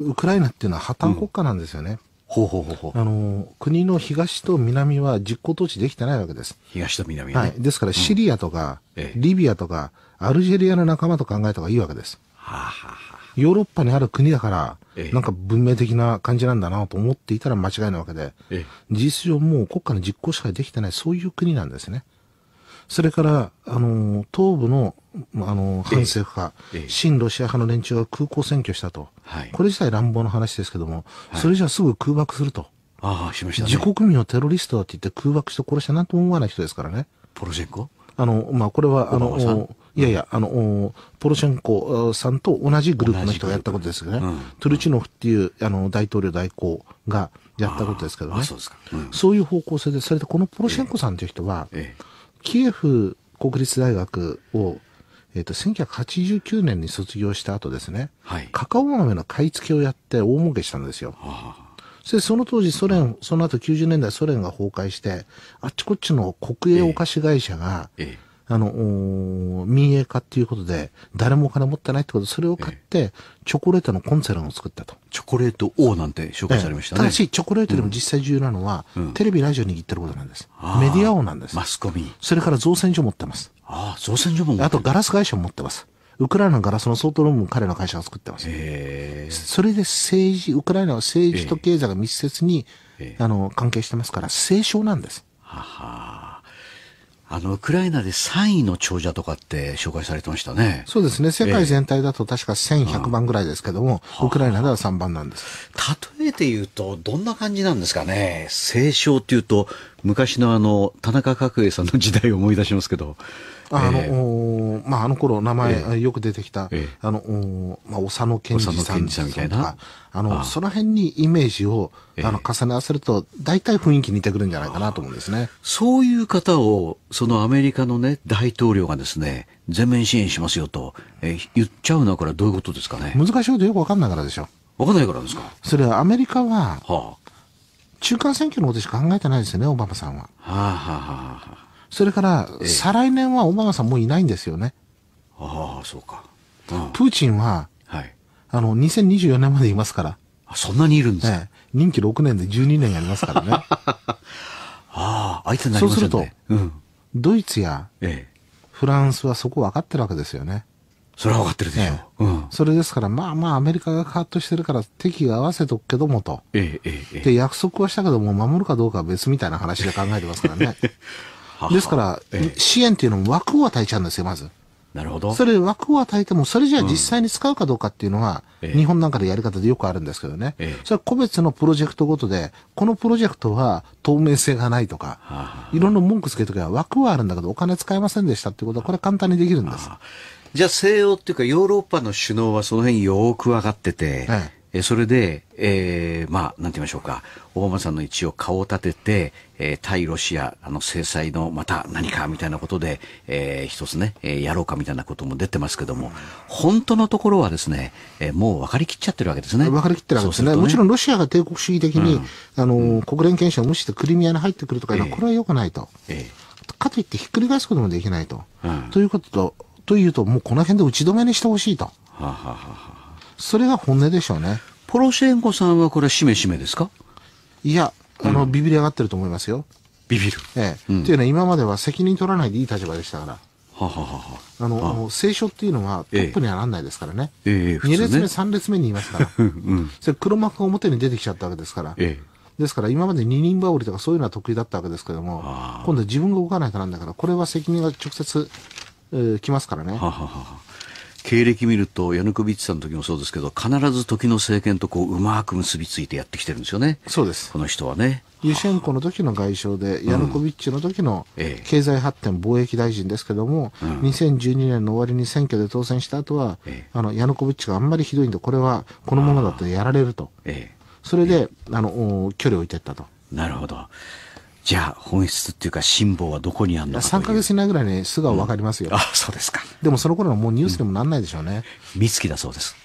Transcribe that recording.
ウクライナっていうのは破綻国家なんですよね。うんほうほうほうほう。あの、国の東と南は実行統治できてないわけです。東と南は、ね、はい。ですから、シリアとか、うん、リビアとか、アルジェリアの仲間と考えた方がいいわけです。はあ、はあ、ヨーロッパにある国だから、ええ、なんか文明的な感じなんだなと思っていたら間違いなわけで、ええ、事実上もう国家の実行しかできてない、そういう国なんですね。それから、あの、東部の、あの、反政府派、親ロシア派の連中が空港占拠したと。はい、これ自体乱暴の話ですけども、それじゃすぐ空爆すると。ああ、しました、ね、自国民をテロリストだって言って空爆して殺したなんとも思わない人ですからね。ポロシェンコあの、まあ、これは、あの、いやいや、あの、ポロシェンコさんと同じグループの人がやったことですよね。うん、トゥルチノフっていう、あの、大統領代行がやったことですけどね。そううん、そういう方向性で、それでこのポロシェンコさんという人は、えええキエフ国立大学を、えっ、ー、と、1989年に卒業した後ですね、はい、カカオ豆の買い付けをやって大儲けしたんですよ。で、その当時ソ連、その後90年代ソ連が崩壊して、あっちこっちの国営お菓子会社が、えええあの、民営化っていうことで、誰もお金持ってないってことで、それを買って、チョコレートのコンセルンを作ったと。チョコレート王なんて紹介されましたね。ただし、チョコレートでも実際重要なのは、テレビ、ラジオ握ってることなんです。メディア王なんです。マスコミ。それから造船所持ってます。ああ、造船所もあとガラス会社も持ってます。ウクライナのガラスの相当論文彼の会社が作ってます。それで政治、ウクライナは政治と経済が密接に、あの関係してますから、清少なんです。ははあのウクライナで3位の長者とかって紹介されてましたね。そうですね。世界全体だと確か1100番ぐらいですけども、えー、ウクライナでは3番なんです。例えて言うと、どんな感じなんですかね。聖書っていうと、昔のあの、田中角栄さんの時代を思い出しますけど、あの、えー、まあ、あの頃、名前、えー、よく出てきた、えー、あの、まあ、長野健二さんさんとか、あの、あその辺にイメージを、あの、重ね合わせると、大体雰囲気似てくるんじゃないかなと思うんですね。そういう方を、そのアメリカのね、大統領がですね、全面支援しますよと、えー、言っちゃうのは、これはどういうことですかね。難しいことよくわかんないからでしょ。わかんないからですか。それはアメリカは、はあ、中間選挙のことしか考えてないですよね、オバマさんは。はあはあはあはあそれから、ええ、再来年はオバマさんもういないんですよね。ああ、そうか。プーチンは、はい、あの、2024年までいますから。あ、そんなにいるんですか、ね、任期6年で12年やりますからね。ああ、あいつになりますね。そうすると、うん、ドイツや、ええ、フランスはそこ分かってるわけですよね。それは分かってるでしょう。ええ、うん、それですから、まあまあアメリカがカーッとしてるから敵が合わせとくけどもと。ええええ。で、約束はしたけども守るかどうかは別みたいな話で考えてますからね。ですから、支援っていうのも枠を与えちゃうんですよ、まず。なるほど。それ枠を与えても、それじゃあ実際に使うかどうかっていうのは、日本なんかでやり方でよくあるんですけどね。それは個別のプロジェクトごとで、このプロジェクトは透明性がないとか、いろんな文句つけるときは枠はあるんだけど、お金使えませんでしたってことは、これ簡単にできるんです。じゃあ西洋っていうかヨーロッパの首脳はその辺よくわかってて、えそれで、えー、まあ、なんて言いましょうか、オバマさんの一応顔を立てて、えー、対ロシア、あの、制裁のまた何かみたいなことで、えー、一つね、えー、やろうかみたいなことも出てますけども、本当のところはですね、えー、もう分かりきっちゃってるわけですね。分かりきってるわけですね。すねもちろんロシアが帝国主義的に、うん、あの、国連憲章を無視してクリミアに入ってくるとか、えー、これは良くないと。えー、かといってひっくり返すこともできないと。うん、ということと、というと、もうこの辺で打ち止めにしてほしいと。ははははそれが本音でしょうね。ポロシェンコさんはこれしめしめですかいや、あの、うん、ビビり上がってると思いますよ。ビビる。ええ。うん、っていうのは今までは責任取らないでいい立場でしたから。はははは。あの、聖書っていうのはトップにはなんないですからね。ええ、2列目、3列目にいますから。うん、それ黒幕が表に出てきちゃったわけですから。ええですから今まで二人羽織とかそういうのは得意だったわけですけども、今度自分が動かないとなんだから、これは責任が直接、えー、来ますからね。はははは経歴見るとヤヌコビッチさんの時もそうですけど必ず時の政権とこううまく結びついてやってきてるんですよねそうですこの人はねユシェンコの時の外相で、ヤヌコビッチの時の経済発展貿易大臣ですけども、うん、2012年の終わりに選挙で当選した後は、ええ、あのヤヌコビッチがあんまりひどいんで、これはこのままだとやられると、ええ、それで、あの距離を置いていったと。なるほどじゃあ本質っていうか辛抱はどこにあるのか3ヶ月以内ぐらいね素顔わかりますよ、うん、あそうですかでもその頃はもうニュースでもなんないでしょうね、うん、美月だそうです